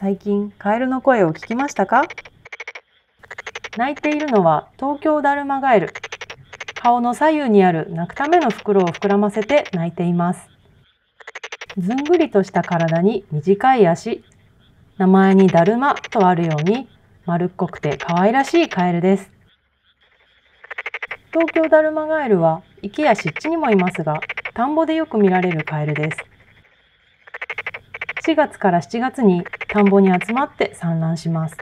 最近カエルの声を聞きましたか泣いているのは東京ダルマガエル顔の左右にある泣くための袋を膨らませて泣いていますずんぐりとした体に短い足名前にだるまとあるように丸っこくて可愛らしいカエルです東京ダルマガエルは池や湿地にもいますが田んぼでよく見られるカエルです4月から7月に田んぼに集まって産卵します。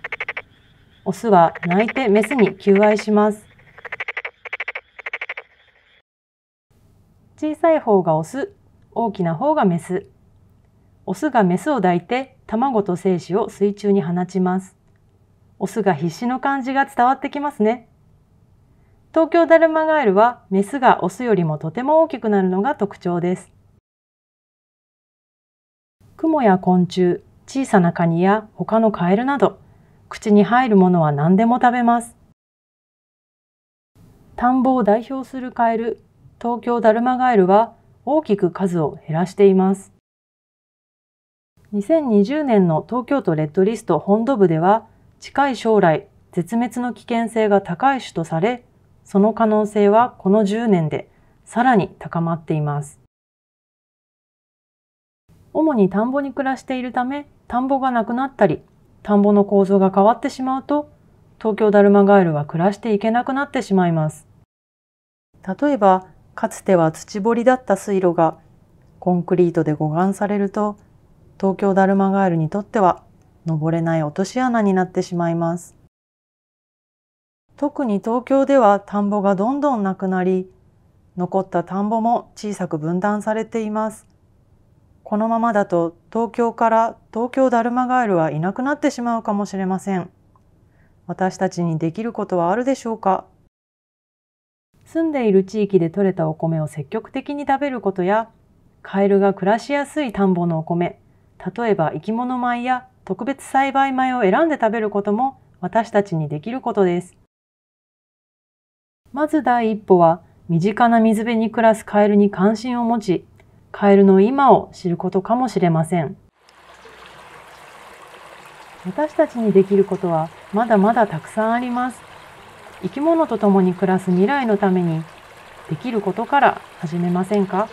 オスは泣いてメスに求愛します。小さい方がオス、大きな方がメス。オスがメスを抱いて卵と精子を水中に放ちます。オスが必死の感じが伝わってきますね。東京ダルマガエルはメスがオスよりもとても大きくなるのが特徴です。雲や昆虫、小さなカニや他のカエルなど、口に入るものは何でも食べます。田んぼを代表するカエル、東京ダルマガエルは大きく数を減らしています。2020年の東京都レッドリスト本土部では、近い将来、絶滅の危険性が高い種とされ、その可能性はこの10年でさらに高まっています。主に田んぼに暮らしているため田んぼがなくなったり田んぼの構造が変わってしまうと東京ダルマガエルは暮らしていけなくなってしまいます例えばかつては土堀だった水路がコンクリートで護岸されると東京ダルマガエルにとっては登れない落とし穴になってしまいます特に東京では田んぼがどんどんなくなり残った田んぼも小さく分断されていますこのままだと東京から東京ダルマガエルはいなくなってしまうかもしれません。私たちにできることはあるでしょうか住んでいる地域で採れたお米を積極的に食べることや、カエルが暮らしやすい田んぼのお米、例えば生き物米や特別栽培米を選んで食べることも私たちにできることです。まず第一歩は、身近な水辺に暮らすカエルに関心を持ち、カエルの今を知ることかもしれません。私たちにできることはまだまだたくさんあります。生き物と共に暮らす未来のためにできることから始めませんか